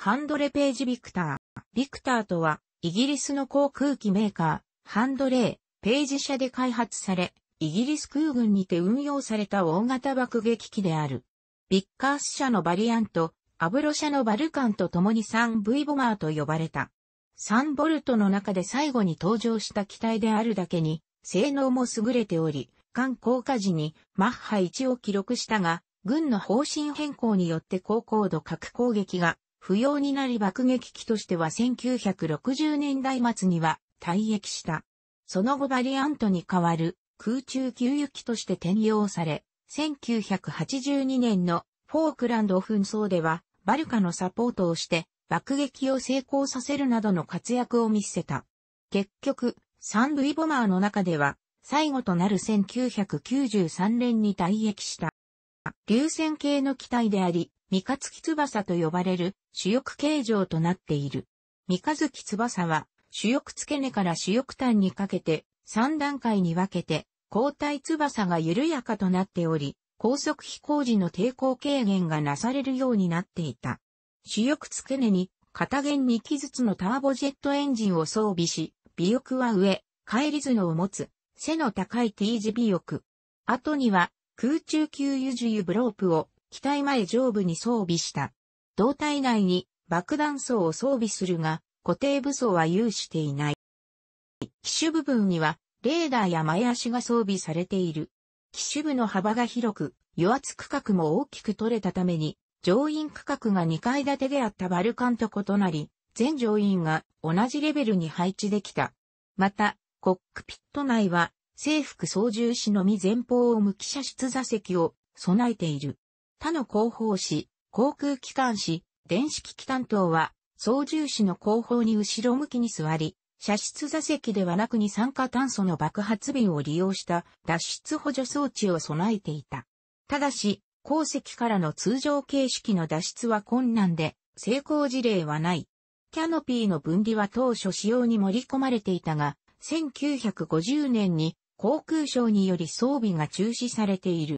ハンドレページビクター。ビクターとは、イギリスの航空機メーカー、ハンドレー、ページ社で開発され、イギリス空軍にて運用された大型爆撃機である。ビッカース社のバリアント、アブロ社のバルカンと共に 3V ボマーと呼ばれた。3ボルトの中で最後に登場した機体であるだけに、性能も優れており、艦降下時にマッハ1を記録したが、軍の方針変更によって高高度核攻撃が不要になり爆撃機としては1960年代末には退役した。その後バリアントに代わる空中給油機として転用され、1982年のフォークランド紛争ではバルカのサポートをして爆撃を成功させるなどの活躍を見せた。結局、サンイボマーの中では最後となる1993年に退役した。流線形の機体であり、三日月翼と呼ばれる主翼形状となっている。三日月翼は主翼付け根から主翼端にかけて3段階に分けて交代翼が緩やかとなっており、高速飛行時の抵抗軽減がなされるようになっていた。主翼付け根に片弦2機ずつのターボジェットエンジンを装備し、尾翼は上、帰り頭脳を持つ、背の高い T 字尾翼。後には空中給油重油ブロープを機体前上部に装備した。胴体内に爆弾層を装備するが、固定武装は有していない。機種部分には、レーダーや前足が装備されている。機種部の幅が広く、与圧区画も大きく取れたために、乗員区画が2階建てであったバルカンと異なり、全乗員が同じレベルに配置できた。また、コックピット内は、制服操縦士のみ前方を向き射出座席を備えている。他の広報誌、航空機関誌、電子機器担当は、操縦士の後方に後ろ向きに座り、射出座席ではなく二酸化炭素の爆発瓶を利用した脱出補助装置を備えていた。ただし、鉱石からの通常形式の脱出は困難で、成功事例はない。キャノピーの分離は当初使用に盛り込まれていたが、1950年に航空省により装備が中止されている。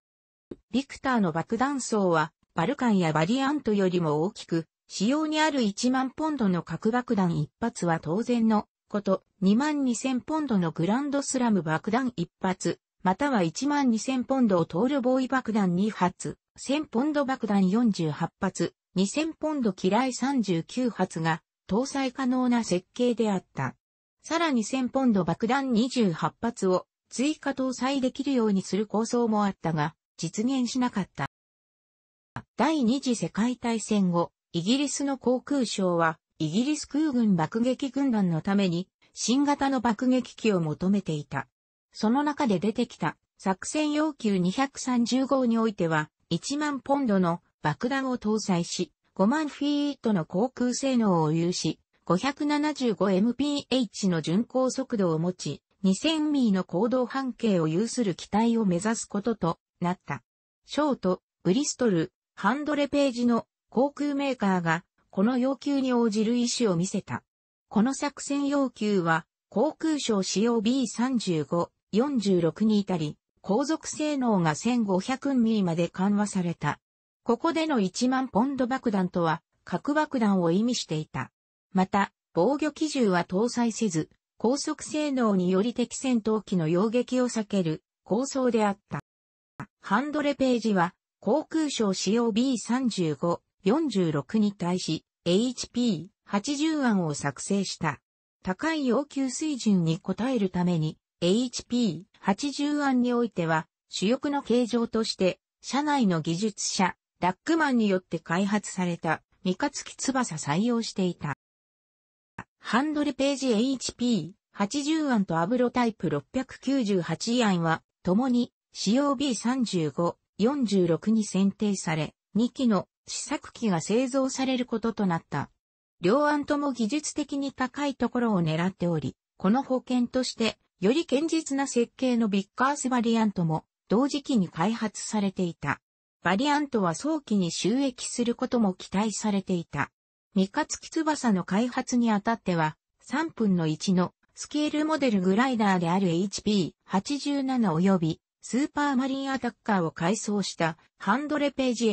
ビクターの爆弾層は、バルカンやバリアントよりも大きく、使用にある1万ポンドの核爆弾1発は当然のこと、2万2000ポンドのグランドスラム爆弾1発、または1万2000ポンドをトールボーイ爆弾2発、1000ポンド爆弾48発、2000ポンド嫌い39発が搭載可能な設計であった。さらに1000ポンド爆弾28発を追加搭載できるようにする構想もあったが、実現しなかった。第二次世界大戦後、イギリスの航空省は、イギリス空軍爆撃軍団のために、新型の爆撃機を求めていた。その中で出てきた作戦要求230号においては、1万ポンドの爆弾を搭載し、5万フィートの航空性能を有し、575mph の巡航速度を持ち、2000ミリの行動半径を有する機体を目指すこととなった。ショート、ブリストル、ハンドレページの航空メーカーがこの要求に応じる意思を見せた。この作戦要求は航空省使用 B35、46に至り、航続性能が1500ミリまで緩和された。ここでの1万ポンド爆弾とは核爆弾を意味していた。また、防御機銃は搭載せず、高速性能により敵戦闘機の擁撃を避ける構想であった。ハンドレページは、航空省使用 B35、46に対し、HP、80案を作成した。高い要求水準に応えるために、HP、80案においては、主翼の形状として、社内の技術者、ダックマンによって開発された、三日月翼採用していた。ハンドレページ HP80 案とアブロタイプ698案は、共に使用 B35、46に選定され、2機の試作機が製造されることとなった。両案とも技術的に高いところを狙っており、この保険として、より堅実な設計のビッカースバリアントも同時期に開発されていた。バリアントは早期に収益することも期待されていた。三日月翼の開発にあたっては、3分の1のスケールモデルグライダーである HP87 及びスーパーマリンアタッカーを改装したハンドレページ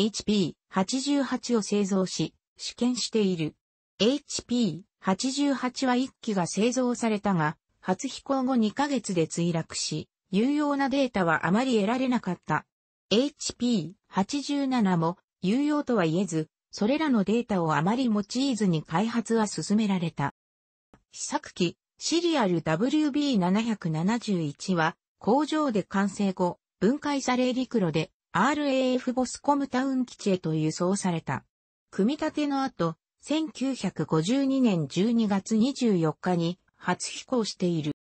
HP88 を製造し、試験している。HP88 は1機が製造されたが、初飛行後2ヶ月で墜落し、有用なデータはあまり得られなかった。HP87 も有用とは言えず、それらのデータをあまり用いずに開発は進められた。試作機、シリアル WB771 は工場で完成後、分解され陸路で RAF ボスコムタウン基地へと輸送された。組み立ての後、1952年12月24日に初飛行している。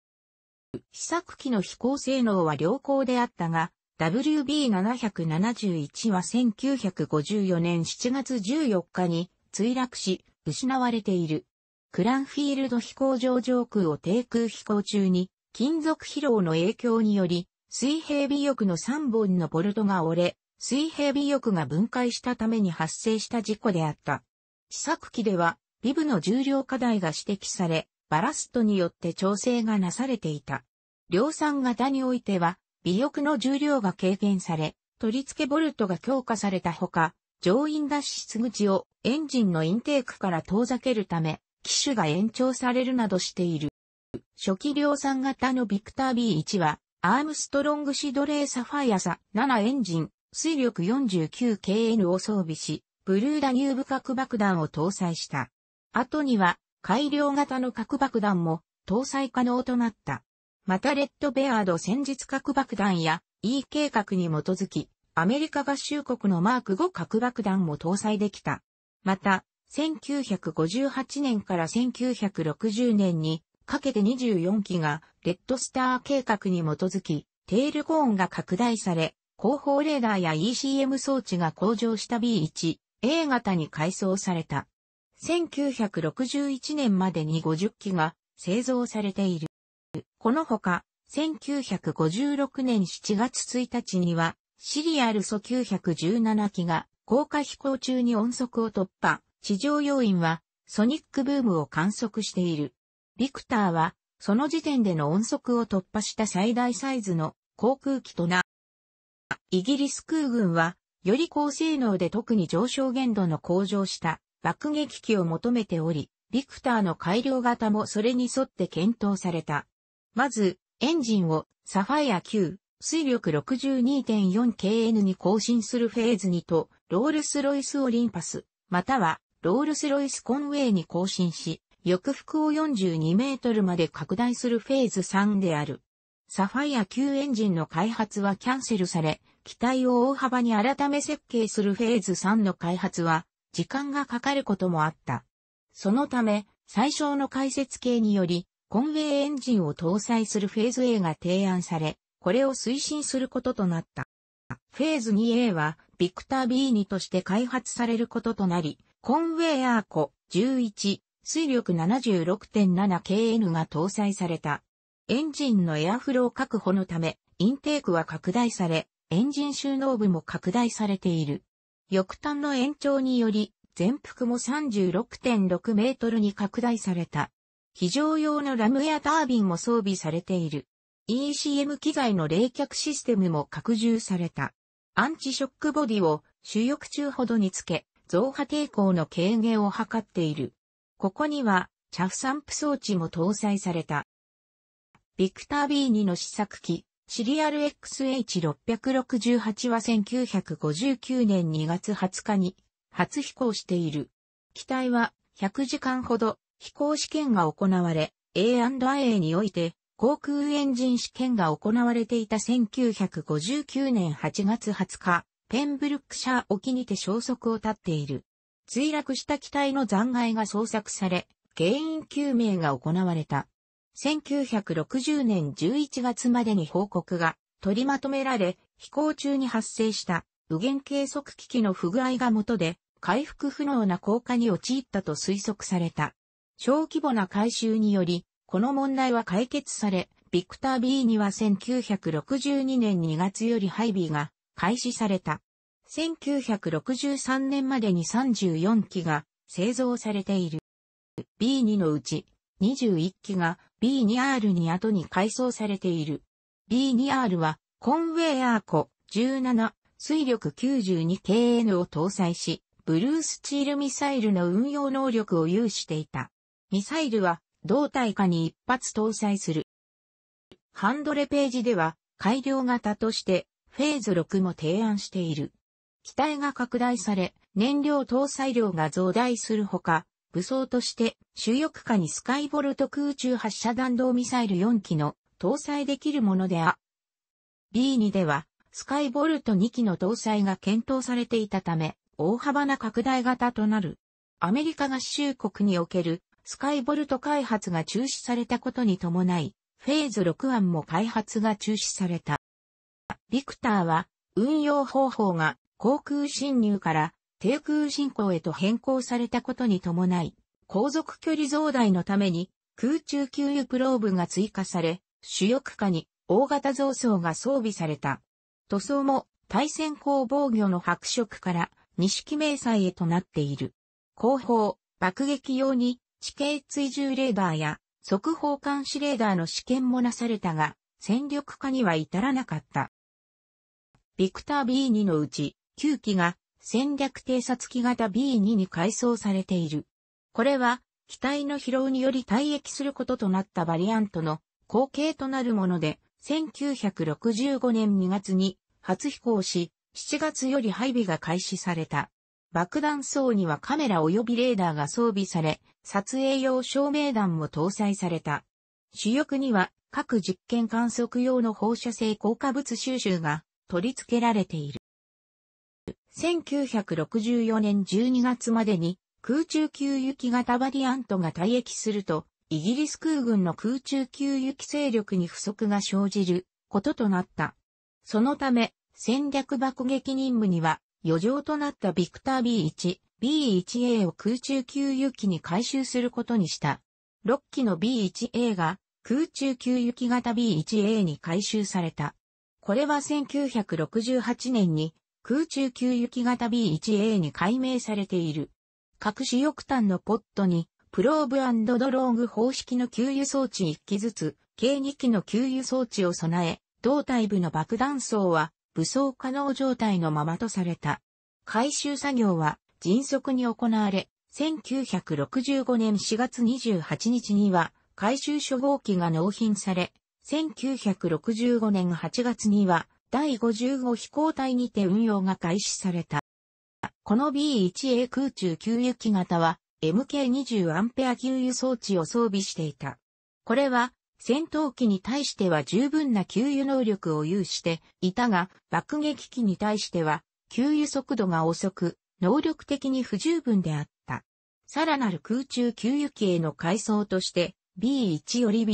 試作機の飛行性能は良好であったが、WB771 は1954年7月14日に墜落し、失われている。クランフィールド飛行場上空を低空飛行中に金属疲労の影響により、水平尾翼の3本のボルトが折れ、水平尾翼が分解したために発生した事故であった。試作機では、ビブの重量課題が指摘され、バラストによって調整がなされていた。量産型においては、尾翼の重量が軽減され、取り付けボルトが強化されたほか、乗員脱出口をエンジンのインテークから遠ざけるため、機種が延長されるなどしている。初期量産型のビクター B1 は、アームストロングシドレーサファイアサ7エンジン、水力 49KN を装備し、ブルーダニューブ核爆弾を搭載した。後には、改良型の核爆弾も搭載可能となった。またレッドベアード戦術核爆弾や E 計画に基づき、アメリカ合衆国のマーク5核爆弾も搭載できた。また、1958年から1960年にかけて24機がレッドスター計画に基づき、テールコーンが拡大され、後方レーダーや ECM 装置が向上した B1、A 型に改装された。1961年までに50機が製造されている。このほか、1956年7月1日には、シリアルソ917機が高架飛行中に音速を突破、地上要員はソニックブームを観測している。ビクターは、その時点での音速を突破した最大サイズの航空機とな。イギリス空軍は、より高性能で特に上昇限度の向上した爆撃機を求めており、ビクターの改良型もそれに沿って検討された。まず、エンジンをサファイア Q、水力 62.4kN に更新するフェーズ2と、ロールスロイスオリンパス、またはロールスロイスコンウェイに更新し、翼腹を42メートルまで拡大するフェーズ3である。サファイア9エンジンの開発はキャンセルされ、機体を大幅に改め設計するフェーズ3の開発は、時間がかかることもあった。そのため、最小の解説系により、コンウェイエンジンを搭載するフェーズ A が提案され、これを推進することとなった。フェーズ 2A は、ビクター B2 として開発されることとなり、コンウェイアーコ11水力 76.7kN が搭載された。エンジンのエアフロー確保のため、インテークは拡大され、エンジン収納部も拡大されている。翼端の延長により、全幅も36.6メートルに拡大された。非常用のラムアタービンも装備されている。ECM 機材の冷却システムも拡充された。アンチショックボディを主翼中ほどにつけ、増波抵抗の軽減を図っている。ここには、チャサ散布装置も搭載された。ビクター B2 の試作機、シリアル XH668 は1959年2月20日に初飛行している。機体は100時間ほど飛行試験が行われ、A&A において航空エンジン試験が行われていた1959年8月20日、ペンブルックシャー沖にて消息を絶っている。墜落した機体の残骸が捜索され、原因究明が行われた。1960年11月までに報告が取りまとめられ、飛行中に発生した無限計測機器の不具合が元で、回復不能な効果に陥ったと推測された。小規模な改修により、この問題は解決され、ビクター B には1962年2月より配備が開始された。1963年までに34機が製造されている。B2 のうち21機が B2R に後に改装されている。B2R はコンウェアーコ17水力 92KN を搭載し、ブルースチールミサイルの運用能力を有していた。ミサイルは胴体下に一発搭載する。ハンドレページでは改良型としてフェーズ6も提案している。機体が拡大され、燃料搭載量が増大するほか、武装として主翼下にスカイボルト空中発射弾道ミサイル4機の搭載できるものであ。B2 では、スカイボルト2機の搭載が検討されていたため、大幅な拡大型となる。アメリカ合衆国におけるスカイボルト開発が中止されたことに伴い、フェーズ6案も開発が中止された。ビクターは運用方法が航空侵入から低空侵攻へと変更されたことに伴い、航続距離増大のために空中給油プローブが追加され、主翼下に大型増装が装備された。塗装も対戦鋼防御の白色から錦迷彩へとなっている。後方、爆撃用に地形追従レーダーや速報監視レーダーの試験もなされたが、戦力化には至らなかった。ビクター B2 のうち9機が戦略偵察機型 B2 に改装されている。これは、機体の疲労により退役することとなったバリアントの後継となるもので、1965年2月に初飛行し、7月より配備が開始された。爆弾層にはカメラ及びレーダーが装備され、撮影用照明弾も搭載された。主翼には各実験観測用の放射性効果物収集が取り付けられている。1964年12月までに空中給油機型バリアントが退役すると、イギリス空軍の空中給油機勢力に不足が生じることとなった。そのため、戦略爆撃任務には、余剰となったビクター B1、B1A を空中給油機に回収することにした。6機の B1A が空中給油機型 B1A に回収された。これは1968年に空中給油機型 B1A に改名されている。各種翼端のポットに、プローブドローグ方式の給油装置1機ずつ、計2機の給油装置を備え、胴体部の爆弾層は武装可能状態のままとされた。回収作業は迅速に行われ、1965年4月28日には回収初号機が納品され、1965年8月には第55飛行隊にて運用が開始された。この B1A 空中給油機型は MK20 アンペア給油装置を装備していた。これは戦闘機に対しては十分な給油能力を有していたが爆撃機に対しては給油速度が遅く能力的に不十分であった。さらなる空中給油機への改装として B1 より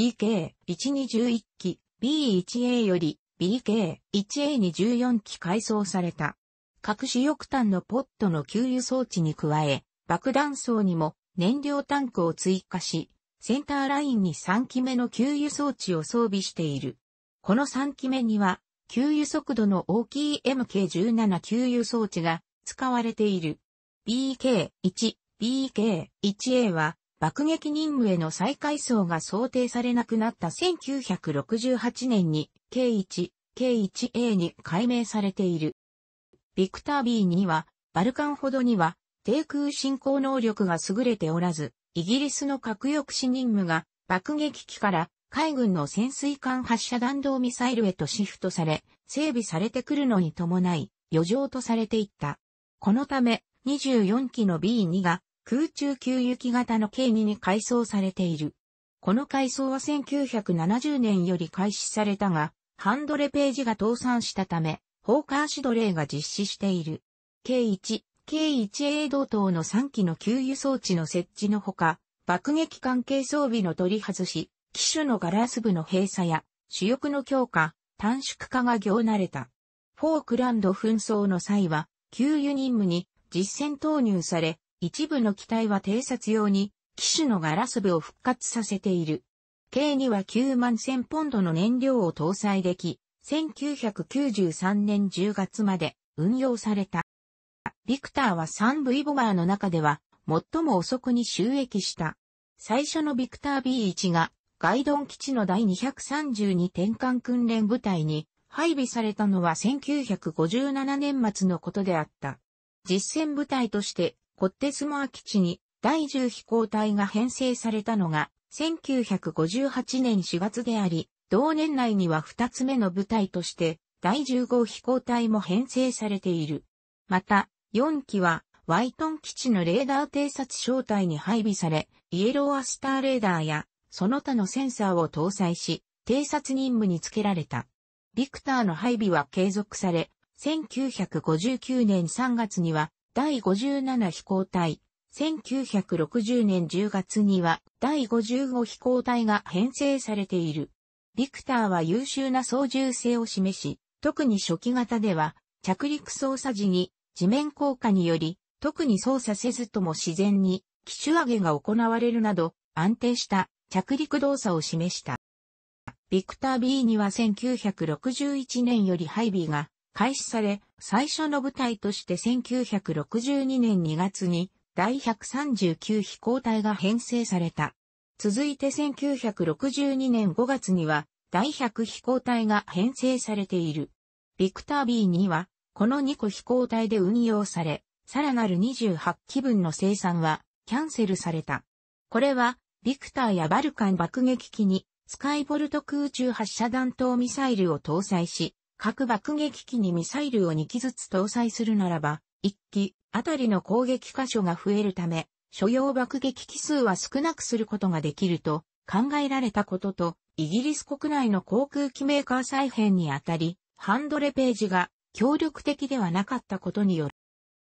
BK1211 機 B1A より BK1A に14機改装された。各種翼端のポットの給油装置に加え、爆弾層にも燃料タンクを追加し、センターラインに3機目の給油装置を装備している。この3機目には、給油速度の大きい MK17 給油装置が使われている。BK1、BK1A は爆撃任務への再改装が想定されなくなった1968年に K1、K1A に改名されている。ビクター B には、バルカンほどには、低空進行能力が優れておらず、イギリスの核抑止任務が爆撃機から海軍の潜水艦発射弾道ミサイルへとシフトされ、整備されてくるのに伴い、余剰とされていった。このため、24機の B2 が空中給油機型の軽2に改装されている。この改装は1970年より開始されたが、ハンドレページが倒産したため、ホーカーシドレーが実施している。K1、K1A 同等の3機の給油装置の設置のほか、爆撃関係装備の取り外し、機種のガラス部の閉鎖や、主翼の強化、短縮化が行われた。フォークランド紛争の際は、給油任務に実戦投入され、一部の機体は偵察用に、機種のガラス部を復活させている。計には9万1000ポンドの燃料を搭載でき、1993年10月まで運用された。ビクターは 3V ボマーの中では最も遅くに収益した。最初のビクター B1 がガイドン基地の第232転換訓練部隊に配備されたのは1957年末のことであった。実戦部隊としてコッテスモア基地に第10飛行隊が編成されたのが1958年4月であり、同年内には2つ目の部隊として第15飛行隊も編成されている。また、4機はワイトン基地のレーダー偵察小隊に配備され、イエローアスターレーダーやその他のセンサーを搭載し、偵察任務につけられた。ビクターの配備は継続され、1959年3月には第57飛行隊。1960年10月には第55飛行隊が編成されている。ビクターは優秀な操縦性を示し、特に初期型では着陸操作時に地面効果により特に操作せずとも自然に機種上げが行われるなど安定した着陸動作を示した。ビクター B には1961年より配備が開始され、最初の部隊として1962年2月に第139飛行隊が編成された。続いて1962年5月には第100飛行隊が編成されている。ビクター B2 は、この2個飛行隊で運用され、さらなる28機分の生産はキャンセルされた。これは、ビクターやバルカン爆撃機にスカイボルト空中発射弾頭ミサイルを搭載し、核爆撃機にミサイルを2機ずつ搭載するならば、1機あたりの攻撃箇所が増えるため、所要爆撃機数は少なくすることができると考えられたことと、イギリス国内の航空機メーカー再編にあたり、ハンドレページが協力的ではなかったことによ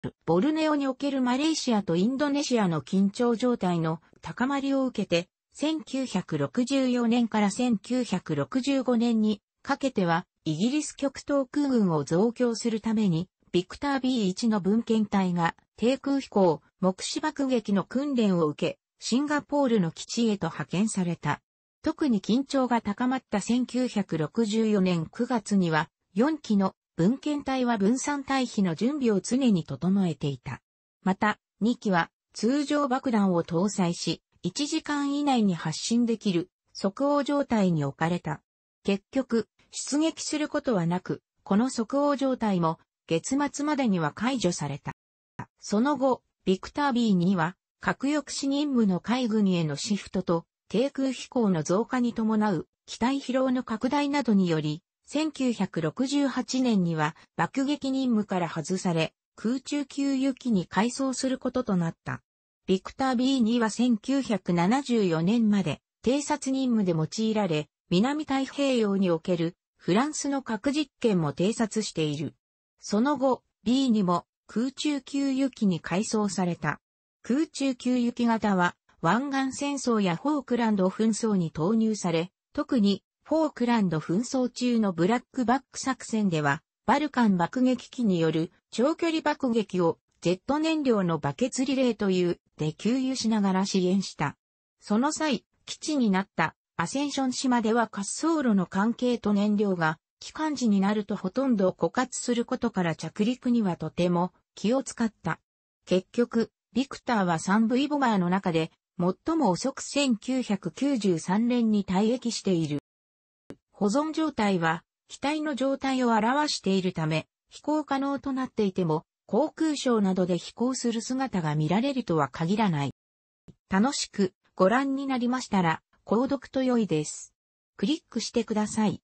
る。ボルネオにおけるマレーシアとインドネシアの緊張状態の高まりを受けて、1964年から1965年にかけてはイギリス極東空軍を増強するために、ビクター B1 の文献隊が低空飛行、目視爆撃の訓練を受け、シンガポールの基地へと派遣された。特に緊張が高まった1964年9月には、4機の文献隊は分散退避の準備を常に整えていた。また、2機は通常爆弾を搭載し、1時間以内に発進できる即応状態に置かれた。結局、出撃することはなく、この即応状態も月末までには解除された。その後、ビクター B2 は核抑止任務の海軍へのシフトと低空飛行の増加に伴う機体疲労の拡大などにより、1968年には爆撃任務から外され、空中給油機に改装することとなった。ビクター B2 は1974年まで偵察任務で用いられ、南太平洋におけるフランスの核実験も偵察している。その後、B にも空中給油機に改装された。空中給油機型は湾岸戦争やフォークランド紛争に投入され、特にフォークランド紛争中のブラックバック作戦では、バルカン爆撃機による長距離爆撃をジェット燃料のバケツリレーというで給油しながら支援した。その際、基地になったアセンション島では滑走路の関係と燃料が機関時になるとほとんど枯渇することから着陸にはとても気を使った。結局、ビクターは 3V ボマーの中で最も遅く1993年に退役している。保存状態は機体の状態を表しているため飛行可能となっていても航空ショーなどで飛行する姿が見られるとは限らない。楽しくご覧になりましたら購読と良いです。クリックしてください。